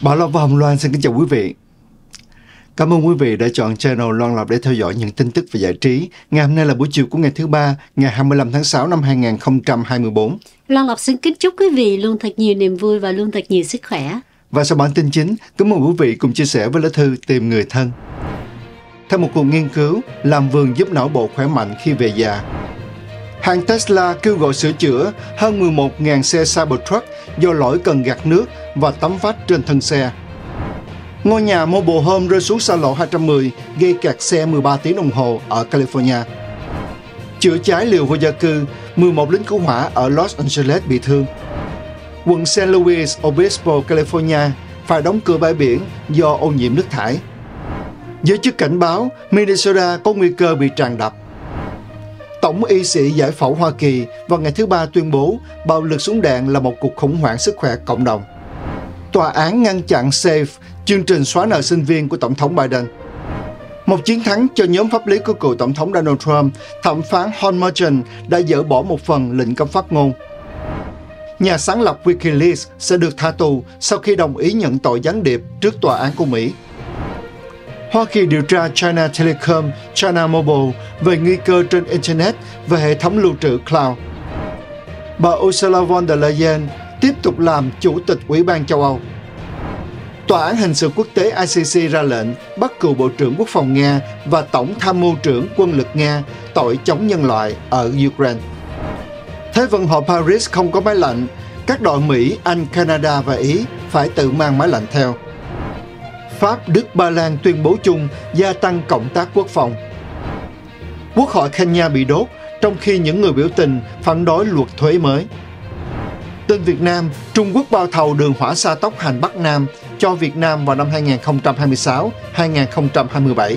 Bảo Lộc và Hồng Loan xin kính chào quý vị. Cảm ơn quý vị đã chọn channel Loan Lộc để theo dõi những tin tức và giải trí. Ngày hôm nay là buổi chiều của ngày thứ ba, ngày 25 tháng 6 năm 2024. Loan Lộc xin kính chúc quý vị luôn thật nhiều niềm vui và luôn thật nhiều sức khỏe. Và sau bản tin chính, cảm mời quý vị cùng chia sẻ với lá thư Tìm Người Thân. Theo một cuộc nghiên cứu, làm vườn giúp não bộ khỏe mạnh khi về già. Hãng Tesla kêu gọi sửa chữa hơn 11.000 xe Cybertruck do lỗi cần gạt nước và tấm vách trên thân xe. Ngôi nhà mobile home rơi xuống xa lộ 210 gây kẹt xe 13 tiếng đồng hồ ở California. Chữa cháy liều vô gia cư, 11 lính cứu hỏa ở Los Angeles bị thương. Quận San Luis Obispo, California phải đóng cửa bãi biển do ô nhiễm nước thải. Giới chức cảnh báo Minnesota có nguy cơ bị tràn đập Tổng y sĩ giải phẫu Hoa Kỳ vào ngày thứ Ba tuyên bố bạo lực súng đạn là một cuộc khủng hoảng sức khỏe cộng đồng. Tòa án ngăn chặn SAFE, chương trình xóa nợ sinh viên của Tổng thống Biden. Một chiến thắng cho nhóm pháp lý của cựu Tổng thống Donald Trump, thẩm phán Hon Merchant đã dỡ bỏ một phần lệnh cấm phát ngôn. Nhà sáng lập Wikileaks sẽ được tha tù sau khi đồng ý nhận tội gián điệp trước tòa án của Mỹ. Hoa Kỳ điều tra China Telecom, China Mobile về nguy cơ trên Internet và hệ thống lưu trữ cloud. Bà Ursula von der Leyen tiếp tục làm Chủ tịch Ủy ban châu Âu. Tòa án hình sự quốc tế ICC ra lệnh bắt cựu Bộ trưởng Quốc phòng Nga và Tổng tham mưu trưởng quân lực Nga tội chống nhân loại ở Ukraine. Thế vận hội Paris không có máy lạnh, các đội Mỹ, Anh, Canada và Ý phải tự mang máy lạnh theo. Pháp, Đức, Ba Lan tuyên bố chung gia tăng cộng tác quốc phòng. Quốc hội Kenya bị đốt, trong khi những người biểu tình phản đối luật thuế mới. Tin Việt Nam, Trung Quốc bao thầu đường hỏa xa tốc hành Bắc Nam cho Việt Nam vào năm 2026-2027.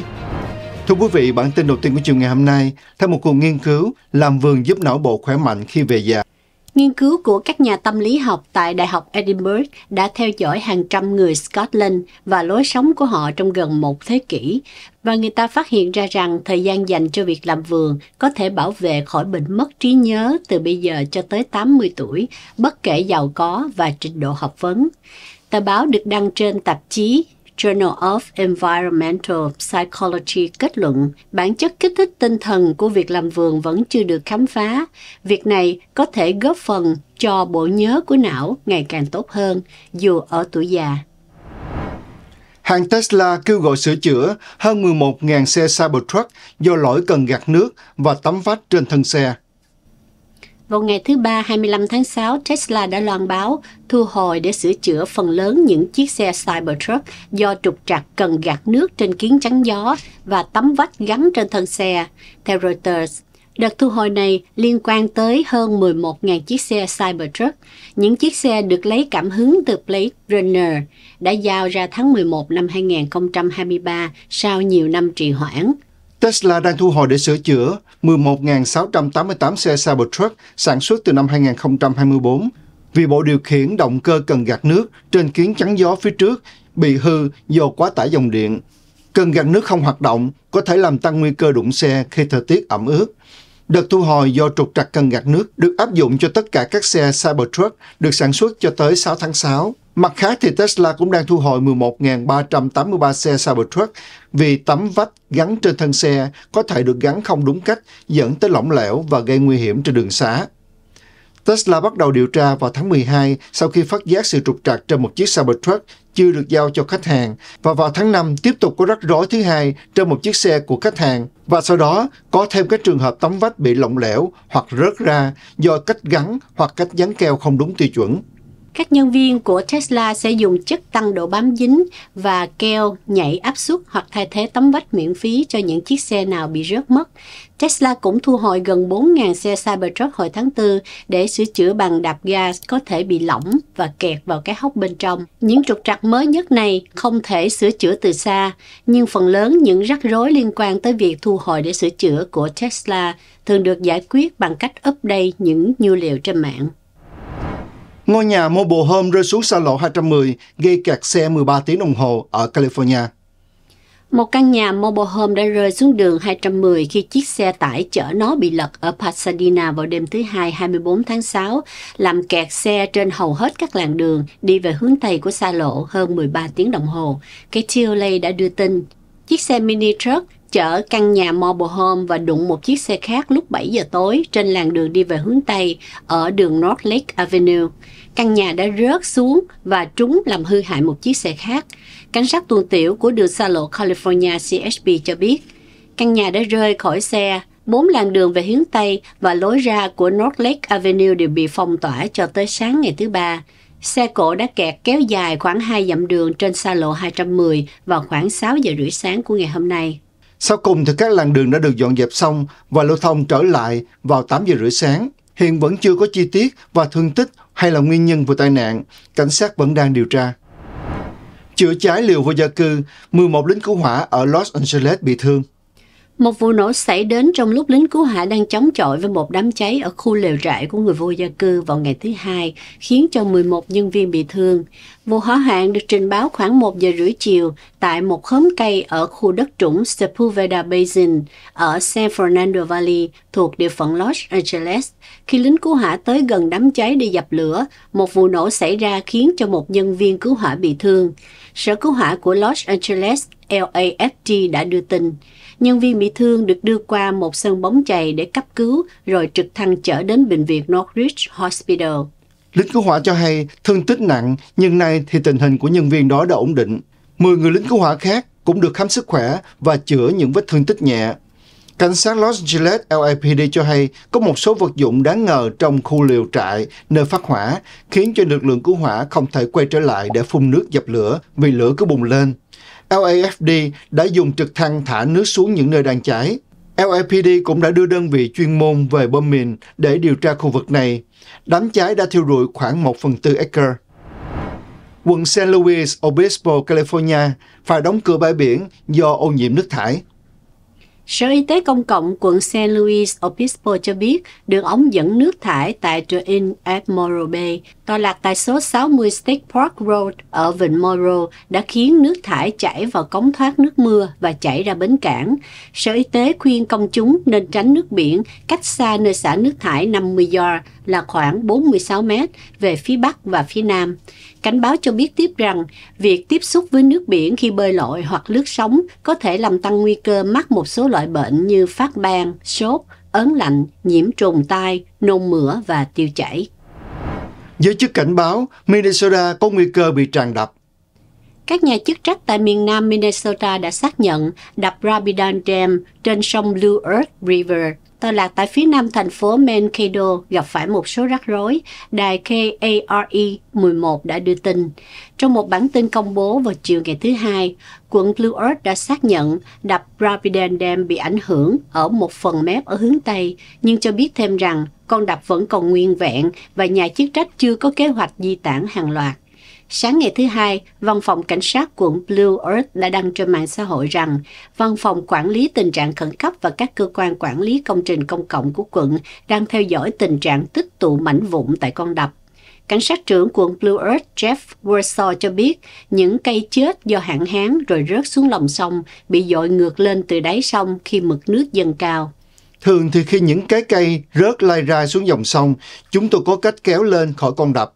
Thưa quý vị, bản tin đầu tiên của chiều ngày hôm nay, theo một cuộc nghiên cứu, làm vườn giúp não bộ khỏe mạnh khi về già. Nghiên cứu của các nhà tâm lý học tại Đại học Edinburgh đã theo dõi hàng trăm người Scotland và lối sống của họ trong gần một thế kỷ, và người ta phát hiện ra rằng thời gian dành cho việc làm vườn có thể bảo vệ khỏi bệnh mất trí nhớ từ bây giờ cho tới 80 tuổi, bất kể giàu có và trình độ học vấn. Tờ báo được đăng trên tạp chí Journal of Environmental Psychology kết luận bản chất kích thích tinh thần của việc làm vườn vẫn chưa được khám phá. Việc này có thể góp phần cho bộ nhớ của não ngày càng tốt hơn, dù ở tuổi già. Hãng Tesla kêu gọi sửa chữa hơn 11.000 xe Cybertruck do lỗi cần gạt nước và tấm vách trên thân xe. Vào ngày thứ Ba 25 tháng 6, Tesla đã loan báo thu hồi để sửa chữa phần lớn những chiếc xe Cybertruck do trục trặc cần gạt nước trên kiến chắn gió và tấm vách gắn trên thân xe. Theo Reuters, Đợt thu hồi này liên quan tới hơn 11.000 chiếc xe Cybertruck. Những chiếc xe được lấy cảm hứng từ Blade Runner đã giao ra tháng 11 năm 2023 sau nhiều năm trì hoãn. Tesla đang thu hồi để sửa chữa 11.688 xe Cybertruck sản xuất từ năm 2024 vì bộ điều khiển động cơ cần gạt nước trên kiến chắn gió phía trước bị hư do quá tải dòng điện. Cần gạt nước không hoạt động có thể làm tăng nguy cơ đụng xe khi thời tiết ẩm ướt. Đợt thu hồi do trục trặc cần gạt nước được áp dụng cho tất cả các xe Cybertruck được sản xuất cho tới 6 tháng 6. Mặt khác thì Tesla cũng đang thu hồi 11.383 xe Cybertruck vì tấm vách gắn trên thân xe có thể được gắn không đúng cách dẫn tới lỏng lẻo và gây nguy hiểm trên đường xá. Tesla bắt đầu điều tra vào tháng 12 sau khi phát giác sự trục trặc trên một chiếc Cybertruck chưa được giao cho khách hàng và vào tháng 5 tiếp tục có rắc rối thứ hai trên một chiếc xe của khách hàng và sau đó có thêm các trường hợp tấm vách bị lỏng lẻo hoặc rớt ra do cách gắn hoặc cách dán keo không đúng tiêu chuẩn. Các nhân viên của Tesla sẽ dùng chất tăng độ bám dính và keo nhảy áp suất hoặc thay thế tấm vách miễn phí cho những chiếc xe nào bị rớt mất. Tesla cũng thu hồi gần 4.000 xe Cybertruck hồi tháng 4 để sửa chữa bằng đạp ga có thể bị lỏng và kẹt vào cái hốc bên trong. Những trục trặc mới nhất này không thể sửa chữa từ xa, nhưng phần lớn những rắc rối liên quan tới việc thu hồi để sửa chữa của Tesla thường được giải quyết bằng cách update những nhu liệu trên mạng. Ngôi nhà mobile home rơi xuống xa lộ 210, gây kẹt xe 13 tiếng đồng hồ ở California. Một căn nhà mobile home đã rơi xuống đường 210 khi chiếc xe tải chở nó bị lật ở Pasadena vào đêm thứ Hai 24 tháng 6, làm kẹt xe trên hầu hết các làn đường đi về hướng Tây của xa lộ hơn 13 tiếng đồng hồ. Katie O'Leary đã đưa tin. Chiếc xe mini truck chở căn nhà mobile home và đụng một chiếc xe khác lúc 7 giờ tối trên làn đường đi về hướng Tây ở đường North Lake Avenue. Căn nhà đã rớt xuống và trúng làm hư hại một chiếc xe khác. Cảnh sát tuần tiểu của đường xa lộ California CSP cho biết, căn nhà đã rơi khỏi xe, bốn làn đường về hướng Tây và lối ra của North Lake Avenue đều bị phong tỏa cho tới sáng ngày thứ Ba. Xe cổ đã kẹt kéo dài khoảng 2 dặm đường trên xa lộ 210 vào khoảng 6 giờ rưỡi sáng của ngày hôm nay. Sau cùng thì các làn đường đã được dọn dẹp xong và lưu thông trở lại vào 8 giờ rưỡi sáng. Hiện vẫn chưa có chi tiết và thương tích hay là nguyên nhân vụ tai nạn. Cảnh sát vẫn đang điều tra. Chữa cháy liều vô gia cư, 11 lính cứu hỏa ở Los Angeles bị thương. Một vụ nổ xảy đến trong lúc lính cứu hỏa đang chống chọi với một đám cháy ở khu lều trại của người vô gia cư vào ngày thứ hai, khiến cho 11 nhân viên bị thương. Vụ hỏa hoạn được trình báo khoảng 1 giờ rưỡi chiều tại một khóm cây ở khu đất trũng Sepulveda Basin ở San Fernando Valley thuộc địa phận Los Angeles. Khi lính cứu hỏa tới gần đám cháy để dập lửa, một vụ nổ xảy ra khiến cho một nhân viên cứu hỏa bị thương. Sở cứu hỏa của Los Angeles LAFG đã đưa tin, nhân viên bị thương được đưa qua một sân bóng chày để cấp cứu rồi trực thăng chở đến bệnh viện Northridge Hospital. Lính cứu hỏa cho hay thương tích nặng, nhưng nay thì tình hình của nhân viên đó đã ổn định. 10 người lính cứu hỏa khác cũng được khám sức khỏe và chữa những vết thương tích nhẹ. Cảnh sát Los Angeles LAPD cho hay có một số vật dụng đáng ngờ trong khu liều trại nơi phát hỏa, khiến cho lực lượng cứu hỏa không thể quay trở lại để phun nước dập lửa vì lửa cứ bùng lên. LAFD đã dùng trực thăng thả nước xuống những nơi đang cháy. LAPD cũng đã đưa đơn vị chuyên môn về bom mìn để điều tra khu vực này. Đám cháy đã thiêu rụi khoảng 1 phần tư acre. Quận San Luis Obispo, California phải đóng cửa bãi biển do ô nhiễm nước thải. Sở Y tế Công cộng quận San Luis Obispo cho biết đường ống dẫn nước thải tại The Inn at Morro Bay, tòa lạc tại số 60 State Park Road ở Vịnh Morro, đã khiến nước thải chảy vào cống thoát nước mưa và chảy ra bến cảng. Sở Y tế khuyên công chúng nên tránh nước biển cách xa nơi xả nước thải 50 yard là khoảng 46 mét về phía bắc và phía nam. Cảnh báo cho biết tiếp rằng, việc tiếp xúc với nước biển khi bơi lội hoặc lướt sóng có thể làm tăng nguy cơ mắc một số loại bệnh như phát ban, sốt, ớn lạnh, nhiễm trùng tai, nôn mửa và tiêu chảy. Giới chức cảnh báo Minnesota có nguy cơ bị tràn đập. Các nhà chức trách tại miền nam Minnesota đã xác nhận đập Rapidan Dam trên sông Blue Earth River tọa lạc tại phía nam thành phố Mankato gặp phải một số rắc rối, đài KARE 11 đã đưa tin. Trong một bản tin công bố vào chiều ngày thứ Hai, quận Blue Earth đã xác nhận đập Providence Dam bị ảnh hưởng ở một phần mép ở hướng Tây, nhưng cho biết thêm rằng con đập vẫn còn nguyên vẹn và nhà chức trách chưa có kế hoạch di tản hàng loạt. Sáng ngày thứ hai, Văn phòng Cảnh sát quận Blue Earth đã đăng trên mạng xã hội rằng Văn phòng Quản lý tình trạng khẩn cấp và các cơ quan quản lý công trình công cộng của quận đang theo dõi tình trạng tích tụ mảnh vụn tại con đập. Cảnh sát trưởng quận Blue Earth Jeff Warsaw cho biết những cây chết do hạn hán rồi rớt xuống lòng sông bị dội ngược lên từ đáy sông khi mực nước dâng cao. Thường thì khi những cái cây rớt lai ra xuống dòng sông, chúng tôi có cách kéo lên khỏi con đập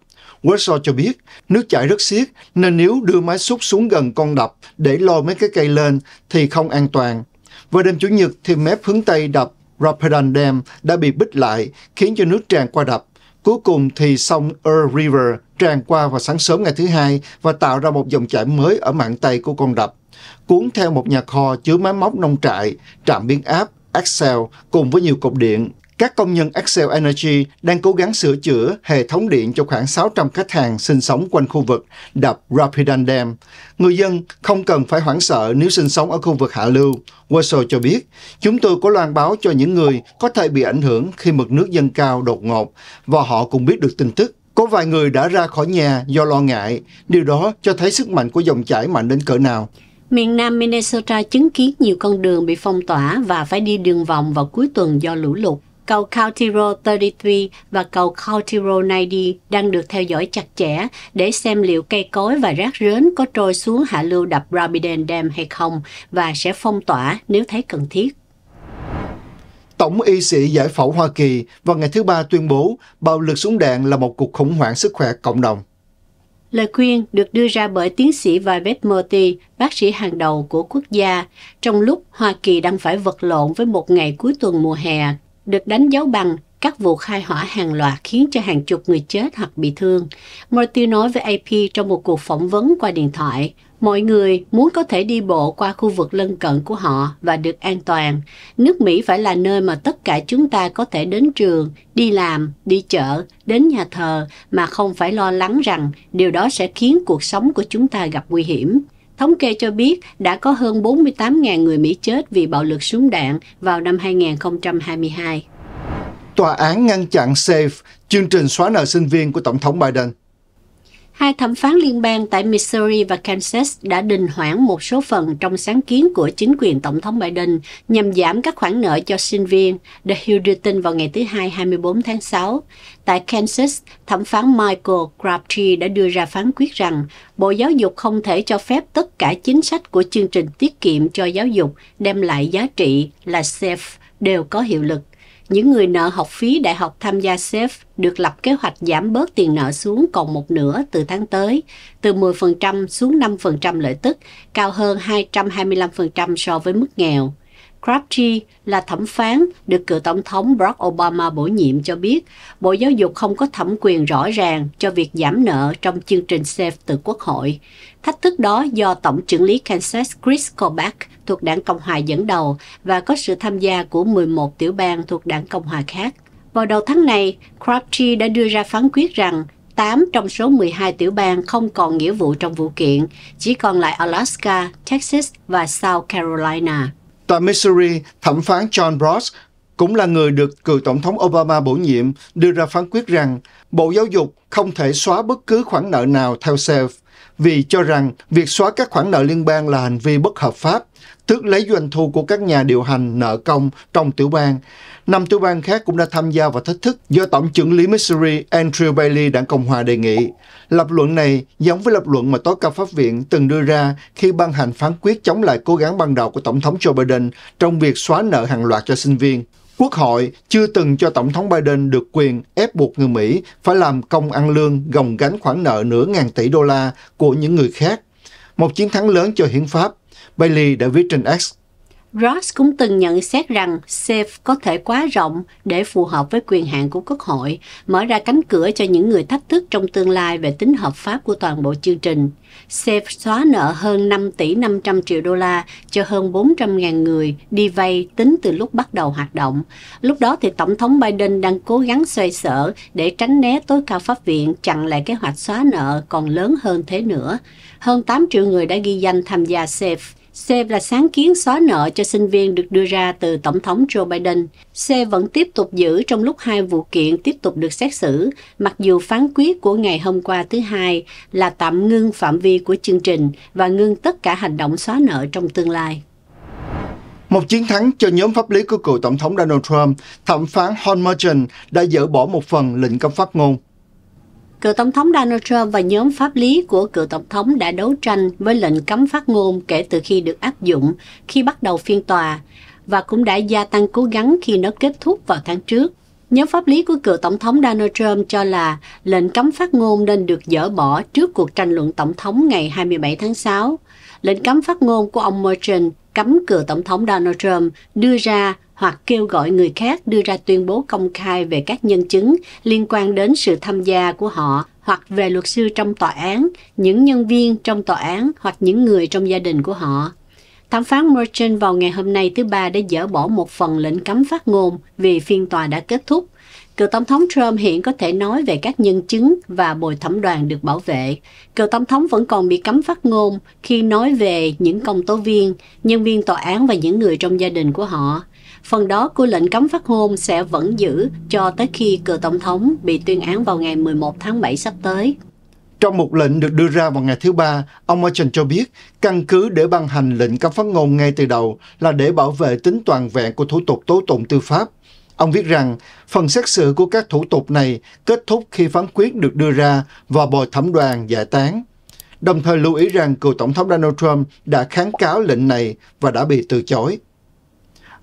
Westshore cho biết, nước chảy rất xiết nên nếu đưa máy xúc xuống gần con đập để lôi mấy cái cây lên thì không an toàn. Vào đêm Chủ nhật thì mép hướng Tây đập Rapidan Dam đã bị bích lại khiến cho nước tràn qua đập. Cuối cùng thì sông Ur River tràn qua vào sáng sớm ngày thứ hai và tạo ra một dòng chảy mới ở mạng Tây của con đập. Cuốn theo một nhà kho chứa máy móc nông trại, trạm biến áp, Excel cùng với nhiều cột điện. Các công nhân Excel Energy đang cố gắng sửa chữa hệ thống điện cho khoảng 600 khách hàng sinh sống quanh khu vực đập Rapidan Dam. Người dân không cần phải hoảng sợ nếu sinh sống ở khu vực hạ lưu. Wessel cho biết, chúng tôi có loan báo cho những người có thể bị ảnh hưởng khi mực nước dâng cao đột ngột và họ cũng biết được tin tức. Có vài người đã ra khỏi nhà do lo ngại, điều đó cho thấy sức mạnh của dòng chảy mạnh đến cỡ nào. Miền Nam Minnesota chứng kiến nhiều con đường bị phong tỏa và phải đi đường vòng vào cuối tuần do lũ lụt. Cầu Kautiro 33 và cầu Kautiro 90 đang được theo dõi chặt chẽ để xem liệu cây cối và rác rến có trôi xuống hạ lưu đập Rabiden Dam hay không và sẽ phong tỏa nếu thấy cần thiết. Tổng y sĩ giải phẫu Hoa Kỳ vào ngày thứ Ba tuyên bố bạo lực súng đạn là một cuộc khủng hoảng sức khỏe cộng đồng. Lời khuyên được đưa ra bởi tiến sĩ Vivek Murthy, bác sĩ hàng đầu của quốc gia, trong lúc Hoa Kỳ đang phải vật lộn với một ngày cuối tuần mùa hè được đánh dấu bằng các vụ khai hỏa hàng loạt khiến cho hàng chục người chết hoặc bị thương. Murphy nói với AP trong một cuộc phỏng vấn qua điện thoại, mọi người muốn có thể đi bộ qua khu vực lân cận của họ và được an toàn. Nước Mỹ phải là nơi mà tất cả chúng ta có thể đến trường, đi làm, đi chợ, đến nhà thờ mà không phải lo lắng rằng điều đó sẽ khiến cuộc sống của chúng ta gặp nguy hiểm. Thống kê cho biết đã có hơn 48.000 người Mỹ chết vì bạo lực súng đạn vào năm 2022. Tòa án ngăn chặn SAFE, chương trình xóa nợ sinh viên của Tổng thống Biden hai thẩm phán liên bang tại Missouri và Kansas đã đình hoãn một số phần trong sáng kiến của chính quyền Tổng thống Biden nhằm giảm các khoản nợ cho sinh viên, The Hill đưa tin vào ngày thứ Hai 24 tháng 6. Tại Kansas, thẩm phán Michael Crabtree đã đưa ra phán quyết rằng Bộ Giáo dục không thể cho phép tất cả chính sách của chương trình tiết kiệm cho giáo dục đem lại giá trị là SAFE đều có hiệu lực – những người nợ học phí đại học tham gia SAFE được lập kế hoạch giảm bớt tiền nợ xuống còn một nửa từ tháng tới, từ 10% xuống 5% lợi tức, cao hơn 225% so với mức nghèo. Crabtree là thẩm phán được cựu tổng thống Barack Obama bổ nhiệm cho biết Bộ Giáo dục không có thẩm quyền rõ ràng cho việc giảm nợ trong chương trình SAFE từ Quốc hội. Thách thức đó do Tổng trưởng lý Kansas Chris Kobach thuộc đảng Cộng hòa dẫn đầu và có sự tham gia của 11 tiểu bang thuộc đảng Cộng hòa khác. Vào đầu tháng này, Crabtree đã đưa ra phán quyết rằng 8 trong số 12 tiểu bang không còn nghĩa vụ trong vụ kiện, chỉ còn lại Alaska, Texas và South Carolina. Tòa Missouri, thẩm phán John Bross cũng là người được cựu Tổng thống Obama bổ nhiệm, đưa ra phán quyết rằng Bộ Giáo dục không thể xóa bất cứ khoản nợ nào theo SELF vì cho rằng việc xóa các khoản nợ liên bang là hành vi bất hợp pháp, tước lấy doanh thu của các nhà điều hành nợ công trong tiểu bang. Năm tiểu bang khác cũng đã tham gia vào thách thức do Tổng trưởng lý Missouri Andrew Bailey đảng Cộng hòa đề nghị. Lập luận này giống với lập luận mà tối cao pháp viện từng đưa ra khi ban hành phán quyết chống lại cố gắng ban đầu của Tổng thống Joe Biden trong việc xóa nợ hàng loạt cho sinh viên. Quốc hội chưa từng cho Tổng thống Biden được quyền ép buộc người Mỹ phải làm công ăn lương gồng gánh khoản nợ nửa ngàn tỷ đô la của những người khác. Một chiến thắng lớn cho hiến pháp, Bailey đã viết trên X Ross cũng từng nhận xét rằng SAFE có thể quá rộng để phù hợp với quyền hạn của Quốc hội, mở ra cánh cửa cho những người thách thức trong tương lai về tính hợp pháp của toàn bộ chương trình. SAFE xóa nợ hơn 5 tỷ 500 triệu đô la cho hơn 400.000 người đi vay tính từ lúc bắt đầu hoạt động. Lúc đó thì Tổng thống Biden đang cố gắng xoay sở để tránh né tối cao pháp viện chặn lại kế hoạch xóa nợ còn lớn hơn thế nữa. Hơn 8 triệu người đã ghi danh tham gia SAFE C là sáng kiến xóa nợ cho sinh viên được đưa ra từ Tổng thống Joe Biden. C vẫn tiếp tục giữ trong lúc hai vụ kiện tiếp tục được xét xử, mặc dù phán quyết của ngày hôm qua thứ hai là tạm ngưng phạm vi của chương trình và ngưng tất cả hành động xóa nợ trong tương lai. Một chiến thắng cho nhóm pháp lý của cựu Tổng thống Donald Trump, thẩm phán Hon Merchant đã dỡ bỏ một phần lệnh cấm phát ngôn. Cựu Tổng thống Donald Trump và nhóm pháp lý của cựu Tổng thống đã đấu tranh với lệnh cấm phát ngôn kể từ khi được áp dụng khi bắt đầu phiên tòa và cũng đã gia tăng cố gắng khi nó kết thúc vào tháng trước. Nhóm pháp lý của cựu Tổng thống Donald Trump cho là lệnh cấm phát ngôn nên được dỡ bỏ trước cuộc tranh luận Tổng thống ngày 27 tháng 6. Lệnh cấm phát ngôn của ông Merchant cấm cựu Tổng thống Donald Trump đưa ra hoặc kêu gọi người khác đưa ra tuyên bố công khai về các nhân chứng liên quan đến sự tham gia của họ hoặc về luật sư trong tòa án, những nhân viên trong tòa án hoặc những người trong gia đình của họ. Thẩm phán Merchant vào ngày hôm nay thứ Ba đã dỡ bỏ một phần lệnh cấm phát ngôn vì phiên tòa đã kết thúc. Cựu Tổng thống Trump hiện có thể nói về các nhân chứng và bồi thẩm đoàn được bảo vệ. Cựu Tổng thống vẫn còn bị cấm phát ngôn khi nói về những công tố viên, nhân viên tòa án và những người trong gia đình của họ. Phần đó của lệnh cấm phát ngôn sẽ vẫn giữ cho tới khi cựu tổng thống bị tuyên án vào ngày 11 tháng 7 sắp tới. Trong một lệnh được đưa ra vào ngày thứ ba, ông Merchant cho biết căn cứ để ban hành lệnh cấm phát ngôn ngay từ đầu là để bảo vệ tính toàn vẹn của thủ tục tố tụng tư pháp. Ông viết rằng, phần xét xử của các thủ tục này kết thúc khi phán quyết được đưa ra và bồi thẩm đoàn giải tán. Đồng thời lưu ý rằng cựu Tổng thống Donald Trump đã kháng cáo lệnh này và đã bị từ chối.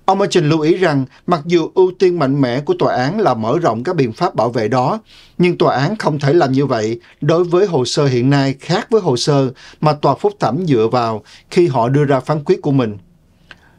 Ông Merchant lưu ý rằng mặc dù ưu tiên mạnh mẽ của tòa án là mở rộng các biện pháp bảo vệ đó, nhưng tòa án không thể làm như vậy đối với hồ sơ hiện nay khác với hồ sơ mà tòa phúc thẩm dựa vào khi họ đưa ra phán quyết của mình.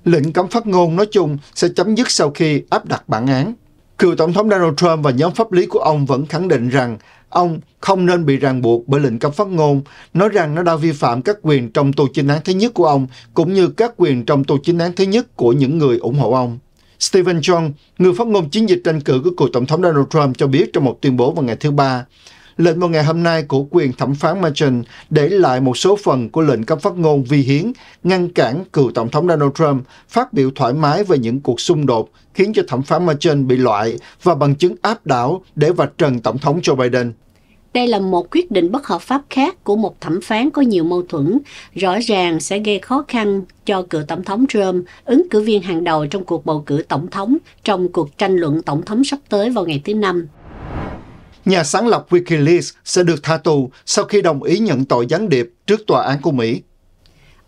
Lệnh cấm phát ngôn nói chung sẽ chấm dứt sau khi áp đặt bản án. Cựu Tổng thống Donald Trump và nhóm pháp lý của ông vẫn khẳng định rằng Ông không nên bị ràng buộc bởi lệnh cấm phát ngôn, nói rằng nó đã vi phạm các quyền trong tù chính án thứ nhất của ông, cũng như các quyền trong tù chính án thứ nhất của những người ủng hộ ông. Stephen Chung, người phát ngôn chiến dịch tranh cử của cựu Tổng thống Donald Trump cho biết trong một tuyên bố vào ngày thứ Ba, lệnh vào ngày hôm nay của quyền thẩm phán Machen để lại một số phần của lệnh cấm phát ngôn vi hiến, ngăn cản cựu Tổng thống Donald Trump phát biểu thoải mái về những cuộc xung đột, khiến cho thẩm phán Machen bị loại và bằng chứng áp đảo để vạch trần Tổng thống Joe Biden. Đây là một quyết định bất hợp pháp khác của một thẩm phán có nhiều mâu thuẫn, rõ ràng sẽ gây khó khăn cho cựu tổng thống Trump, ứng cử viên hàng đầu trong cuộc bầu cử tổng thống trong cuộc tranh luận tổng thống sắp tới vào ngày thứ Năm nhà sáng lập Wikileaks sẽ được tha tù sau khi đồng ý nhận tội gián điệp trước tòa án của Mỹ.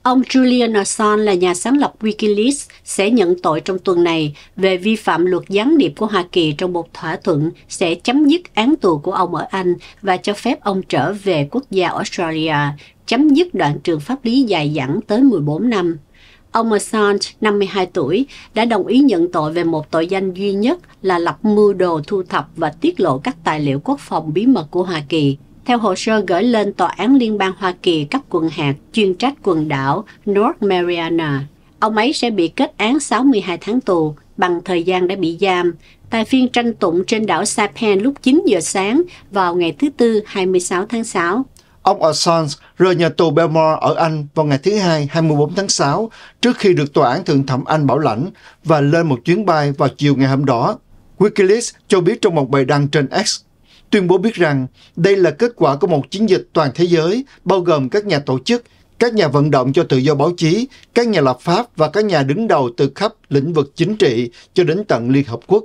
Ông Julian Assange là nhà sáng lập Wikileaks sẽ nhận tội trong tuần này về vi phạm luật gián điệp của Hoa Kỳ trong một thỏa thuận sẽ chấm dứt án tù của ông ở Anh và cho phép ông trở về quốc gia Australia, chấm dứt đoạn trường pháp lý dài dẳng tới 14 năm. Ông Assange, 52 tuổi, đã đồng ý nhận tội về một tội danh duy nhất là lập mưu đồ thu thập và tiết lộ các tài liệu quốc phòng bí mật của Hoa Kỳ. Theo hồ sơ gửi lên Tòa án Liên bang Hoa Kỳ cấp quần hạt chuyên trách quần đảo North Mariana, ông ấy sẽ bị kết án 62 tháng tù bằng thời gian đã bị giam tại phiên tranh tụng trên đảo Saipan lúc 9 giờ sáng vào ngày thứ Tư 26 tháng 6. Ông Assange rời nhà tù Belmore ở Anh vào ngày thứ Hai 24 tháng 6 trước khi được Tòa án Thượng thẩm Anh bảo lãnh và lên một chuyến bay vào chiều ngày hôm đó. Wikileaks cho biết trong một bài đăng trên X tuyên bố biết rằng đây là kết quả của một chiến dịch toàn thế giới bao gồm các nhà tổ chức, các nhà vận động cho tự do báo chí, các nhà lập pháp và các nhà đứng đầu từ khắp lĩnh vực chính trị cho đến tận Liên Hợp Quốc.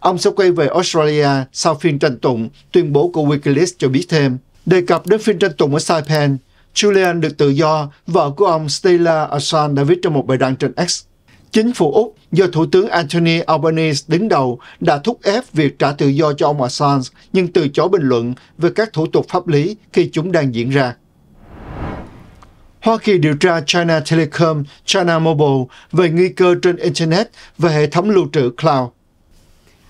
Ông sẽ quay về Australia sau phiên tranh tụng, tuyên bố của Wikileaks cho biết thêm đề cập đến phiên tranh tụng ở Saipan, Julian được tự do, vợ của ông Stella Assange đã viết trong một bài đăng trên X. Chính phủ Úc do Thủ tướng Anthony Albanese đứng đầu đã thúc ép việc trả tự do cho ông Assange nhưng từ chối bình luận về các thủ tục pháp lý khi chúng đang diễn ra. Hoa Kỳ điều tra China Telecom, China Mobile về nguy cơ trên Internet và hệ thống lưu trữ cloud.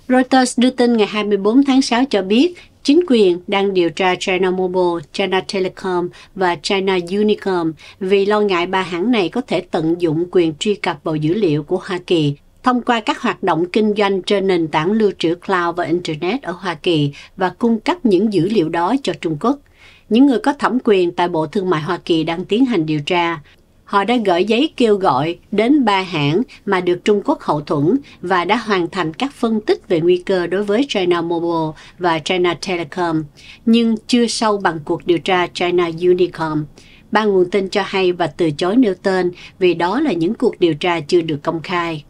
Reuters đưa tin ngày 24 tháng 6 cho biết Chính quyền đang điều tra China Mobile, China Telecom và China Unicom vì lo ngại ba hãng này có thể tận dụng quyền truy cập vào dữ liệu của Hoa Kỳ thông qua các hoạt động kinh doanh trên nền tảng lưu trữ cloud và Internet ở Hoa Kỳ và cung cấp những dữ liệu đó cho Trung Quốc. Những người có thẩm quyền tại Bộ Thương mại Hoa Kỳ đang tiến hành điều tra. Họ đã gửi giấy kêu gọi đến ba hãng mà được Trung Quốc hậu thuẫn và đã hoàn thành các phân tích về nguy cơ đối với China Mobile và China Telecom, nhưng chưa sâu bằng cuộc điều tra China Unicom. Ba nguồn tin cho hay và từ chối nêu tên vì đó là những cuộc điều tra chưa được công khai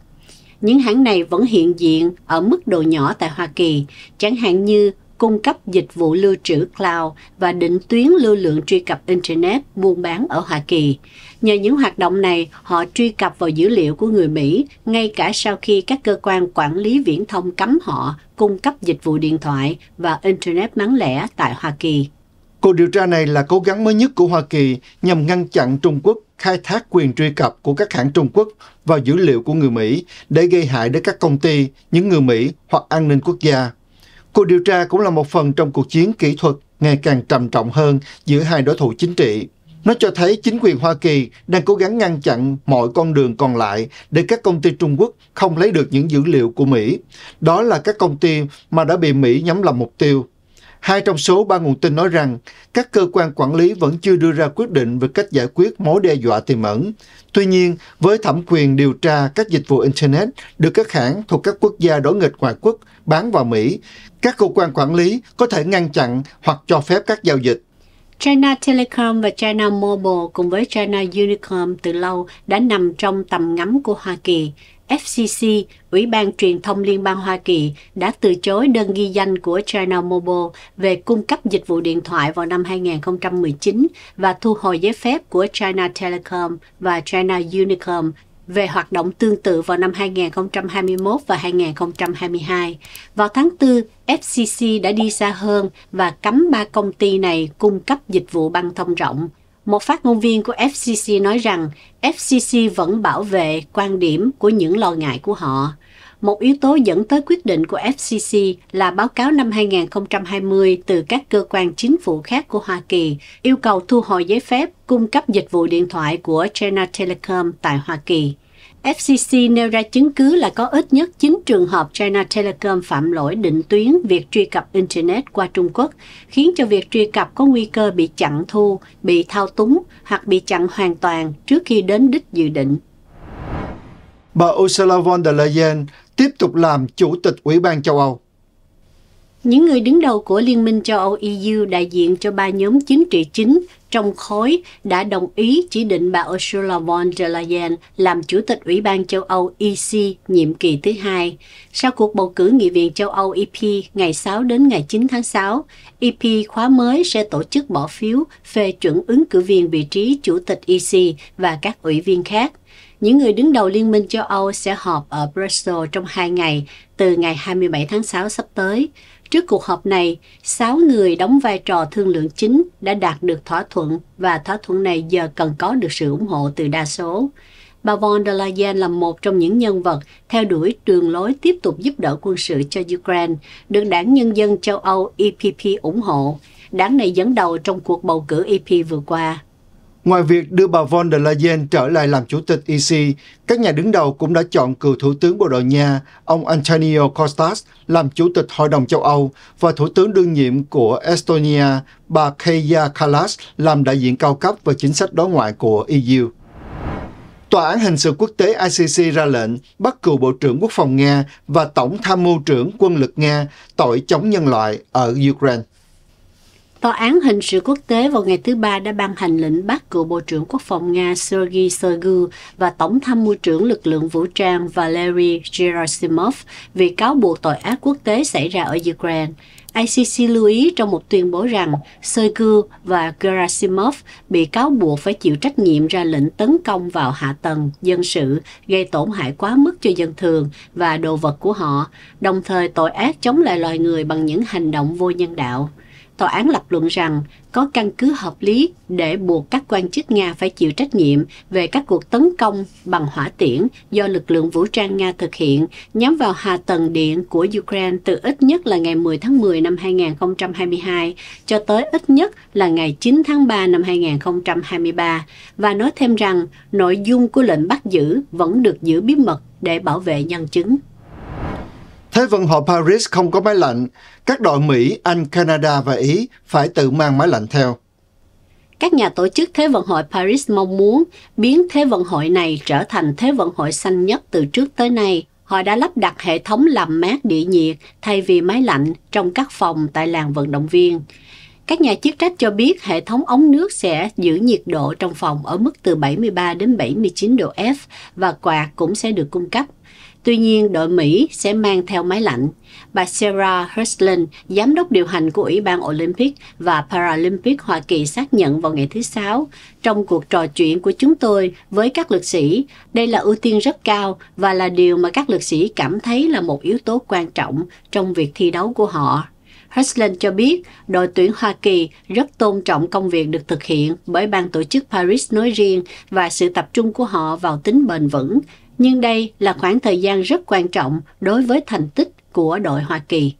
những hãng này vẫn hiện diện ở mức độ nhỏ tại Hoa Kỳ, chẳng hạn như cung cấp dịch vụ lưu trữ cloud và định tuyến lưu lượng truy cập Internet buôn bán ở Hoa Kỳ. Nhờ những hoạt động này, họ truy cập vào dữ liệu của người Mỹ ngay cả sau khi các cơ quan quản lý viễn thông cấm họ cung cấp dịch vụ điện thoại và Internet bán lẻ tại Hoa Kỳ. Cuộc điều tra này là cố gắng mới nhất của Hoa Kỳ nhằm ngăn chặn Trung Quốc khai thác quyền truy cập của các hãng Trung Quốc vào dữ liệu của người Mỹ để gây hại đến các công ty, những người Mỹ hoặc an ninh quốc gia. Cuộc điều tra cũng là một phần trong cuộc chiến kỹ thuật ngày càng trầm trọng hơn giữa hai đối thủ chính trị. Nó cho thấy chính quyền Hoa Kỳ đang cố gắng ngăn chặn mọi con đường còn lại để các công ty Trung Quốc không lấy được những dữ liệu của Mỹ. Đó là các công ty mà đã bị Mỹ nhắm làm mục tiêu. Hai trong số ba nguồn tin nói rằng các cơ quan quản lý vẫn chưa đưa ra quyết định về cách giải quyết mối đe dọa tiềm ẩn. Tuy nhiên, với thẩm quyền điều tra các dịch vụ Internet được các hãng thuộc các quốc gia đối nghịch ngoại quốc bán vào Mỹ, các cơ quan quản lý có thể ngăn chặn hoặc cho phép các giao dịch China Telecom và China Mobile cùng với China Unicom từ lâu đã nằm trong tầm ngắm của Hoa Kỳ. FCC, Ủy ban Truyền thông Liên bang Hoa Kỳ, đã từ chối đơn ghi danh của China Mobile về cung cấp dịch vụ điện thoại vào năm 2019 và thu hồi giấy phép của China Telecom và China Unicom về hoạt động tương tự vào năm 2021 và 2022. Vào tháng 4, FCC đã đi xa hơn và cấm ba công ty này cung cấp dịch vụ băng thông rộng. Một phát ngôn viên của FCC nói rằng FCC vẫn bảo vệ quan điểm của những lo ngại của họ. Một yếu tố dẫn tới quyết định của FCC là báo cáo năm 2020 từ các cơ quan chính phủ khác của Hoa Kỳ yêu cầu thu hồi giấy phép cung cấp dịch vụ điện thoại của China Telecom tại Hoa Kỳ. FCC nêu ra chứng cứ là có ít nhất 9 trường hợp China Telecom phạm lỗi định tuyến việc truy cập Internet qua Trung Quốc, khiến cho việc truy cập có nguy cơ bị chặn thu, bị thao túng hoặc bị chặn hoàn toàn trước khi đến đích dự định. Bà Ursula von der Leyen tiếp tục làm Chủ tịch Ủy ban châu Âu. Những người đứng đầu của Liên minh châu Âu EU đại diện cho ba nhóm chính trị chính trong khối đã đồng ý chỉ định bà Ursula von der Leyen làm Chủ tịch Ủy ban châu Âu EC nhiệm kỳ thứ hai. Sau cuộc bầu cử Nghị viện châu Âu EP ngày 6 đến ngày 9 tháng 6, EP khóa mới sẽ tổ chức bỏ phiếu phê chuẩn ứng cử viên vị trí Chủ tịch EC và các ủy viên khác những người đứng đầu Liên minh châu Âu sẽ họp ở Brussels trong hai ngày, từ ngày 27 tháng 6 sắp tới. Trước cuộc họp này, 6 người đóng vai trò thương lượng chính đã đạt được thỏa thuận và thỏa thuận này giờ cần có được sự ủng hộ từ đa số. Bà von der Leyen là một trong những nhân vật theo đuổi đường lối tiếp tục giúp đỡ quân sự cho Ukraine, được đảng Nhân dân châu Âu EPP ủng hộ. Đảng này dẫn đầu trong cuộc bầu cử EP vừa qua. Ngoài việc đưa bà von der Leyen trở lại làm chủ tịch EC, các nhà đứng đầu cũng đã chọn cựu Thủ tướng Bồ Đào Nha, ông Antonio Costas, làm chủ tịch Hội đồng châu Âu và Thủ tướng đương nhiệm của Estonia, bà Keja Kalas làm đại diện cao cấp về chính sách đối ngoại của EU. Tòa án hình sự quốc tế ICC ra lệnh bắt cựu Bộ trưởng Quốc phòng Nga và Tổng tham mưu trưởng quân lực Nga tội chống nhân loại ở Ukraine. Tòa án hình sự quốc tế vào ngày thứ Ba đã ban hành lệnh bắt cựu Bộ trưởng Quốc phòng Nga Sergei Shoigu và Tổng tham mưu trưởng lực lượng vũ trang Valery Gerasimov vì cáo buộc tội ác quốc tế xảy ra ở Ukraine. ICC lưu ý trong một tuyên bố rằng Shoigu và Gerasimov bị cáo buộc phải chịu trách nhiệm ra lệnh tấn công vào hạ tầng, dân sự, gây tổn hại quá mức cho dân thường và đồ vật của họ, đồng thời tội ác chống lại loài người bằng những hành động vô nhân đạo tòa án lập luận rằng có căn cứ hợp lý để buộc các quan chức Nga phải chịu trách nhiệm về các cuộc tấn công bằng hỏa tiễn do lực lượng vũ trang Nga thực hiện nhắm vào hạ tầng điện của Ukraine từ ít nhất là ngày 10 tháng 10 năm 2022 cho tới ít nhất là ngày 9 tháng 3 năm 2023 và nói thêm rằng nội dung của lệnh bắt giữ vẫn được giữ bí mật để bảo vệ nhân chứng. Thế vận hội Paris không có máy lạnh, các đội Mỹ, Anh, Canada và Ý phải tự mang máy lạnh theo. Các nhà tổ chức Thế vận hội Paris mong muốn biến Thế vận hội này trở thành Thế vận hội xanh nhất từ trước tới nay. Họ đã lắp đặt hệ thống làm mát địa nhiệt thay vì máy lạnh trong các phòng tại làng vận động viên. Các nhà chức trách cho biết hệ thống ống nước sẽ giữ nhiệt độ trong phòng ở mức từ 73 đến 79 độ F và quạt cũng sẽ được cung cấp. Tuy nhiên, đội Mỹ sẽ mang theo máy lạnh. Bà Sarah Hurstland, giám đốc điều hành của Ủy ban Olympic và Paralympic Hoa Kỳ xác nhận vào ngày thứ Sáu trong cuộc trò chuyện của chúng tôi với các luật sĩ. Đây là ưu tiên rất cao và là điều mà các luật sĩ cảm thấy là một yếu tố quan trọng trong việc thi đấu của họ. Hurstland cho biết đội tuyển Hoa Kỳ rất tôn trọng công việc được thực hiện bởi ban tổ chức Paris nói riêng và sự tập trung của họ vào tính bền vững, nhưng đây là khoảng thời gian rất quan trọng đối với thành tích của đội Hoa Kỳ.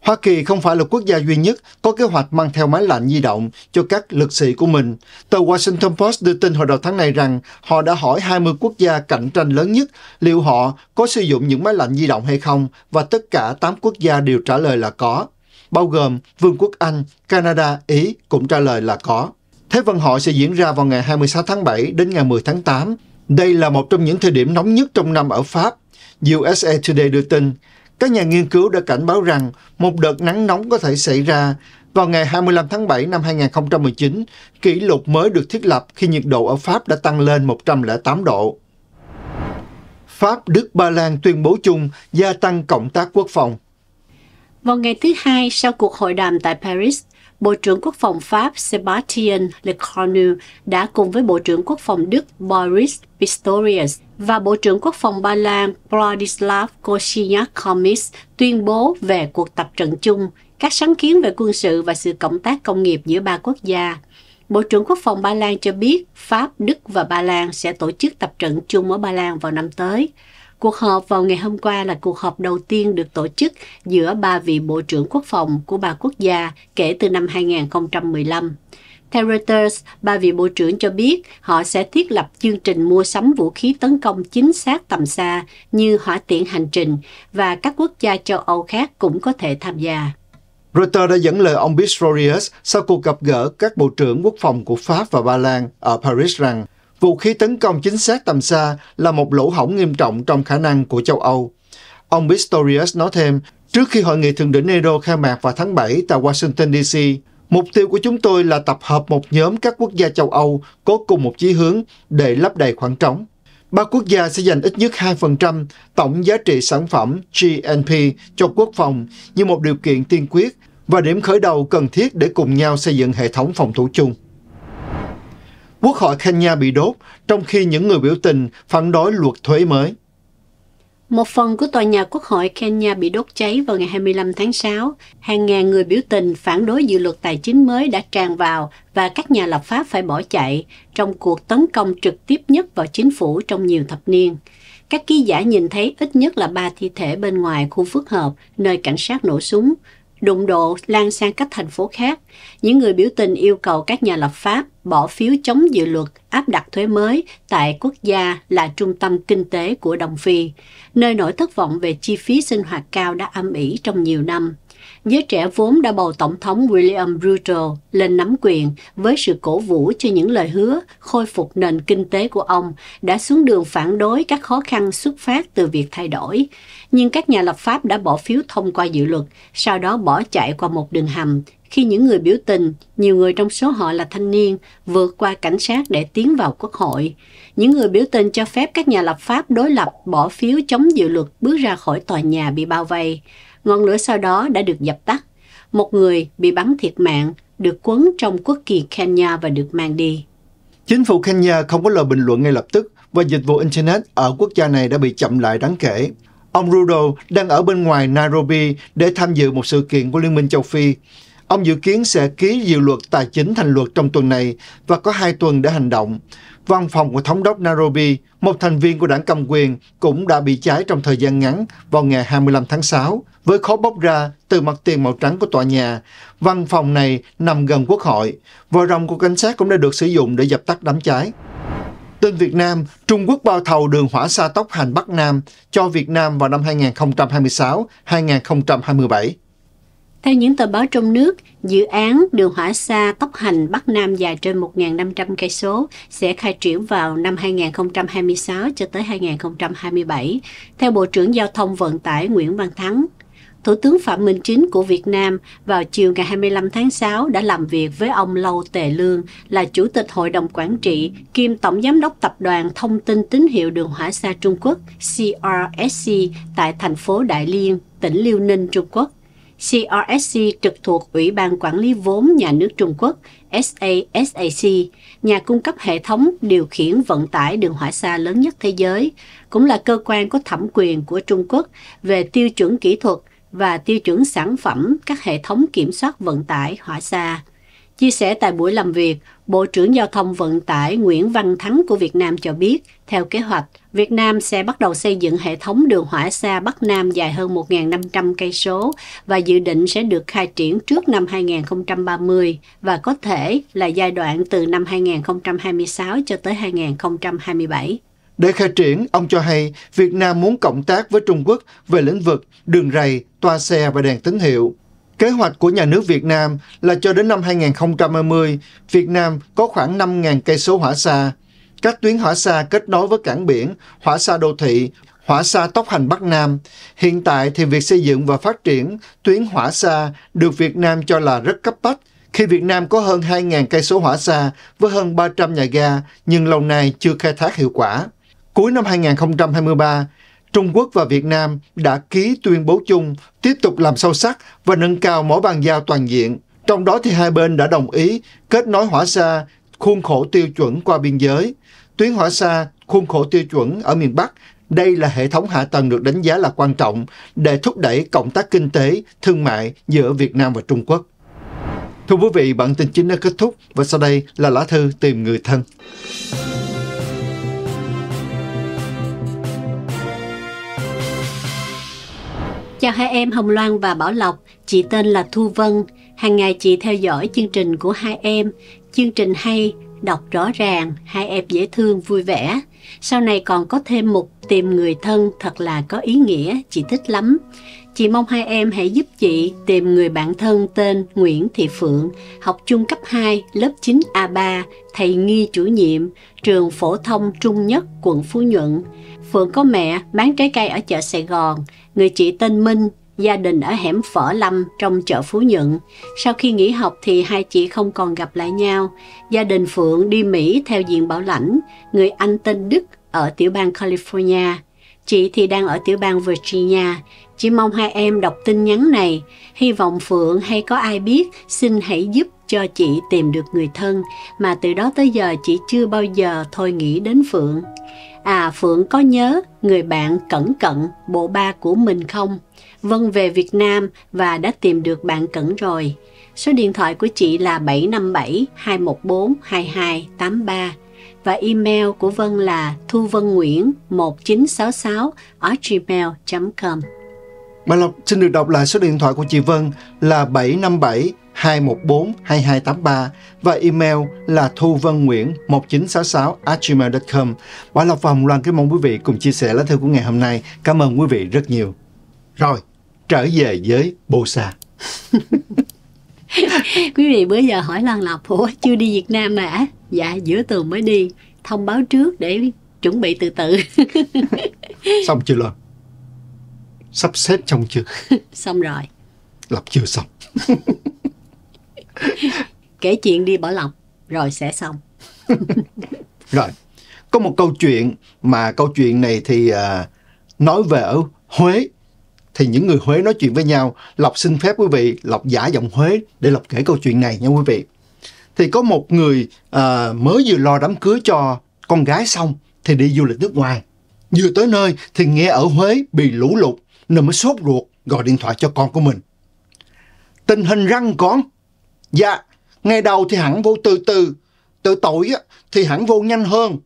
Hoa Kỳ không phải là quốc gia duy nhất có kế hoạch mang theo máy lạnh di động cho các lực sĩ của mình. Tờ Washington Post đưa tin hồi đầu tháng này rằng họ đã hỏi 20 quốc gia cạnh tranh lớn nhất liệu họ có sử dụng những máy lạnh di động hay không và tất cả 8 quốc gia đều trả lời là có. Bao gồm Vương quốc Anh, Canada, Ý cũng trả lời là có. Thế vận hội sẽ diễn ra vào ngày 26 tháng 7 đến ngày 10 tháng 8 đây là một trong những thời điểm nóng nhất trong năm ở Pháp. USA Today đưa tin, các nhà nghiên cứu đã cảnh báo rằng một đợt nắng nóng có thể xảy ra vào ngày 25 tháng 7 năm 2019, kỷ lục mới được thiết lập khi nhiệt độ ở Pháp đã tăng lên 108 độ. Pháp, Đức, Ba Lan tuyên bố chung gia tăng cộng tác quốc phòng. Vào ngày thứ Hai sau cuộc hội đàm tại Paris, Bộ trưởng Quốc phòng Pháp Sébastien Lecornu đã cùng với Bộ trưởng Quốc phòng Đức Boris Pistorius và Bộ trưởng Quốc phòng Ba Lan Bradislav Kosiniak-Komis tuyên bố về cuộc tập trận chung, các sáng kiến về quân sự và sự cộng tác công nghiệp giữa ba quốc gia. Bộ trưởng Quốc phòng Ba Lan cho biết Pháp, Đức và Ba Lan sẽ tổ chức tập trận chung ở Ba Lan vào năm tới. Cuộc họp vào ngày hôm qua là cuộc họp đầu tiên được tổ chức giữa ba vị Bộ trưởng Quốc phòng của ba quốc gia kể từ năm 2015. Theo Reuters, ba vị bộ trưởng cho biết họ sẽ thiết lập chương trình mua sắm vũ khí tấn công chính xác tầm xa như hỏa tiễn hành trình và các quốc gia châu Âu khác cũng có thể tham gia. Reuters đã dẫn lời ông Pistorius sau cuộc gặp gỡ các bộ trưởng quốc phòng của Pháp và Ba Lan ở Paris rằng Vũ khí tấn công chính xác tầm xa là một lỗ hổng nghiêm trọng trong khả năng của châu Âu. Ông Pistorius nói thêm, trước khi hội nghị thượng đỉnh NATO khai mạc vào tháng 7 tại Washington DC, mục tiêu của chúng tôi là tập hợp một nhóm các quốc gia châu Âu có cùng một chí hướng để lấp đầy khoảng trống. Ba quốc gia sẽ dành ít nhất 2% tổng giá trị sản phẩm GNP cho quốc phòng như một điều kiện tiên quyết và điểm khởi đầu cần thiết để cùng nhau xây dựng hệ thống phòng thủ chung. Quốc hội Kenya bị đốt, trong khi những người biểu tình phản đối luật thuế mới. Một phần của tòa nhà Quốc hội Kenya bị đốt cháy vào ngày 25 tháng 6. Hàng ngàn người biểu tình phản đối dự luật tài chính mới đã tràn vào và các nhà lập pháp phải bỏ chạy trong cuộc tấn công trực tiếp nhất vào chính phủ trong nhiều thập niên. Các ký giả nhìn thấy ít nhất là ba thi thể bên ngoài khu phức hợp nơi cảnh sát nổ súng, đụng độ lan sang các thành phố khác. Những người biểu tình yêu cầu các nhà lập pháp bỏ phiếu chống dự luật áp đặt thuế mới tại quốc gia là trung tâm kinh tế của Đông Phi, nơi nỗi thất vọng về chi phí sinh hoạt cao đã âm ỉ trong nhiều năm. Giới trẻ vốn đã bầu Tổng thống William Ruto lên nắm quyền với sự cổ vũ cho những lời hứa khôi phục nền kinh tế của ông đã xuống đường phản đối các khó khăn xuất phát từ việc thay đổi. Nhưng các nhà lập pháp đã bỏ phiếu thông qua dự luật, sau đó bỏ chạy qua một đường hầm khi những người biểu tình, nhiều người trong số họ là thanh niên, vượt qua cảnh sát để tiến vào quốc hội. Những người biểu tình cho phép các nhà lập pháp đối lập bỏ phiếu chống dự luật bước ra khỏi tòa nhà bị bao vây. Ngọn lửa sau đó đã được dập tắt. Một người bị bắn thiệt mạng, được quấn trong quốc kỳ Kenya và được mang đi. Chính phủ Kenya không có lời bình luận ngay lập tức và dịch vụ Internet ở quốc gia này đã bị chậm lại đáng kể. Ông Rudo đang ở bên ngoài Nairobi để tham dự một sự kiện của Liên minh châu Phi. Ông dự kiến sẽ ký dự luật tài chính thành luật trong tuần này và có hai tuần để hành động. Văn phòng của Thống đốc Nairobi, một thành viên của đảng cầm quyền, cũng đã bị cháy trong thời gian ngắn vào ngày 25 tháng 6, với khói bốc ra từ mặt tiền màu trắng của tòa nhà. Văn phòng này nằm gần quốc hội. Vòi rồng của cảnh sát cũng đã được sử dụng để dập tắt đám cháy. Tin Việt Nam, Trung Quốc bao thầu đường hỏa xa tốc hành Bắc Nam cho Việt Nam vào năm 2026-2027. Theo những tờ báo trong nước, dự án đường hỏa xa tốc hành Bắc Nam dài trên 1.500 cây số sẽ khai triển vào năm 2026 cho tới 2027, theo Bộ trưởng Giao thông Vận tải Nguyễn Văn Thắng. Thủ tướng Phạm Minh Chính của Việt Nam vào chiều ngày 25 tháng 6 đã làm việc với ông Lâu Tề Lương là Chủ tịch Hội đồng Quản trị kiêm Tổng Giám đốc Tập đoàn Thông tin Tín hiệu Đường Hỏa xa Trung Quốc CRSC tại thành phố Đại Liên, tỉnh Liêu Ninh, Trung Quốc CRSC trực thuộc Ủy ban Quản lý vốn nhà nước Trung Quốc SASAC, nhà cung cấp hệ thống điều khiển vận tải đường hỏa xa lớn nhất thế giới, cũng là cơ quan có thẩm quyền của Trung Quốc về tiêu chuẩn kỹ thuật và tiêu chuẩn sản phẩm các hệ thống kiểm soát vận tải hỏa xa. Chia sẻ tại buổi làm việc, Bộ trưởng Giao thông Vận tải Nguyễn Văn Thắng của Việt Nam cho biết, theo kế hoạch, Việt Nam sẽ bắt đầu xây dựng hệ thống đường hỏa xa Bắc Nam dài hơn 1.500 cây số và dự định sẽ được khai triển trước năm 2030 và có thể là giai đoạn từ năm 2026 cho tới 2027. Để khai triển, ông cho hay Việt Nam muốn cộng tác với Trung Quốc về lĩnh vực đường ray, toa xe và đèn tín hiệu. Kế hoạch của nhà nước Việt Nam là cho đến năm 2020, Việt Nam có khoảng 5.000 cây số hỏa xa. Các tuyến hỏa xa kết nối với cảng biển, hỏa xa đô thị, hỏa xa tốc hành Bắc Nam. Hiện tại thì việc xây dựng và phát triển tuyến hỏa xa được Việt Nam cho là rất cấp bách khi Việt Nam có hơn 2.000 cây số hỏa xa với hơn 300 nhà ga nhưng lâu nay chưa khai thác hiệu quả. Cuối năm 2023, Trung Quốc và Việt Nam đã ký tuyên bố chung tiếp tục làm sâu sắc và nâng cao mối bàn giao toàn diện. Trong đó thì hai bên đã đồng ý kết nối hỏa xa khuôn khổ tiêu chuẩn qua biên giới. Tuyến hỏa xa khuôn khổ tiêu chuẩn ở miền Bắc đây là hệ thống hạ tầng được đánh giá là quan trọng để thúc đẩy cộng tác kinh tế, thương mại giữa Việt Nam và Trung Quốc. Thưa quý vị, bản tin chính đã kết thúc và sau đây là lá thư tìm người thân. Chào hai em Hồng Loan và Bảo Lộc, chị tên là Thu Vân. Hàng ngày chị theo dõi chương trình của hai em. Chương trình hay, đọc rõ ràng, hai em dễ thương, vui vẻ. Sau này còn có thêm mục tìm người thân thật là có ý nghĩa, chị thích lắm. Chị mong hai em hãy giúp chị tìm người bạn thân tên Nguyễn Thị Phượng, học chung cấp 2, lớp 9A3, thầy nghi chủ nhiệm, trường phổ thông trung nhất, quận Phú Nhuận. Phượng có mẹ bán trái cây ở chợ Sài Gòn, Người chị tên Minh, gia đình ở hẻm Phở Lâm trong chợ Phú Nhuận. Sau khi nghỉ học thì hai chị không còn gặp lại nhau. Gia đình Phượng đi Mỹ theo diện bảo lãnh, người anh tên Đức ở tiểu bang California. Chị thì đang ở tiểu bang Virginia. Chỉ mong hai em đọc tin nhắn này. Hy vọng Phượng hay có ai biết xin hãy giúp cho chị tìm được người thân mà từ đó tới giờ chị chưa bao giờ thôi nghĩ đến Phượng à Phượng có nhớ người bạn Cẩn Cận, bộ ba của mình không? Vân về Việt Nam và đã tìm được bạn Cẩn rồi. Số điện thoại của chị là 757 214 2283 và email của Vân là thu vân nguyễn 1966 gmail.com. Bà Lộc xin được đọc lại số điện thoại của chị Vân là 757 214 2283 và email là thu vân nguyễn 1966 gmail.com. Bảo Lộc và Hồng Loan kính mong quý vị cùng chia sẻ lá thư của ngày hôm nay. Cảm ơn quý vị rất nhiều. Rồi, trở về với Bồ Sa. quý vị bữa giờ hỏi Lan Lộc, ủa chưa đi Việt Nam mà à? Dạ, giữa tuần mới đi. Thông báo trước để chuẩn bị từ từ. Xong chưa Loan? Sắp xếp xong chưa? xong rồi. Lộc chưa xong. kể chuyện đi bỏ Lộc rồi sẽ xong rồi có một câu chuyện mà câu chuyện này thì à, nói về ở Huế thì những người Huế nói chuyện với nhau Lộc xin phép quý vị Lộc giả giọng Huế để Lộc kể câu chuyện này nha quý vị thì có một người à, mới vừa lo đám cưới cho con gái xong thì đi du lịch nước ngoài vừa tới nơi thì nghe ở Huế bị lũ lụt nên mới sốt ruột gọi điện thoại cho con của mình tình hình răng con Dạ, ngày đầu thì hẳn vô từ từ, tự tội thì hẳn vô nhanh hơn.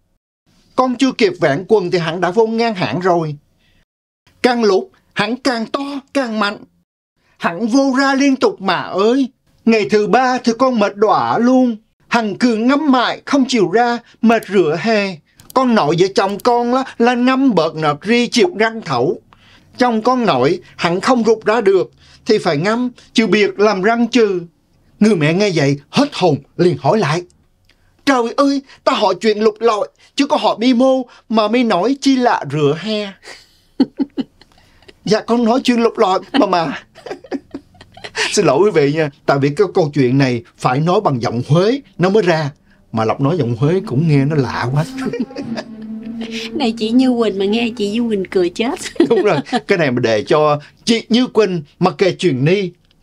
Con chưa kịp vạn quần thì hẳn đã vô ngang hạng rồi. Càng lúc, hẳn càng to, càng mạnh. Hẳn vô ra liên tục mà ơi. Ngày thứ ba thì con mệt đọa luôn. Hằng cứ ngắm mại, không chịu ra, mệt rửa hè. Con nội vợ chồng con là, là ngâm bợt nợt ri chịu răng thẩu. Chồng con nội, hẳn không rụt ra được, thì phải ngâm, chịu biệt làm răng trừ. Người mẹ nghe vậy hết hồn liền hỏi lại. Trời ơi, ta họ chuyện lục lọi, chứ có họ bi mô mà mi nói chi lạ rửa he. dạ con nói chuyện lục lọi mà mà. Xin lỗi quý vị nha, tại vì cái câu chuyện này phải nói bằng giọng Huế nó mới ra. Mà Lộc nói giọng Huế cũng nghe nó lạ quá. này chị Như Quỳnh mà nghe chị Như Quỳnh cười chết. Đúng rồi, cái này mà để cho chị Như Quỳnh mà kể chuyện ni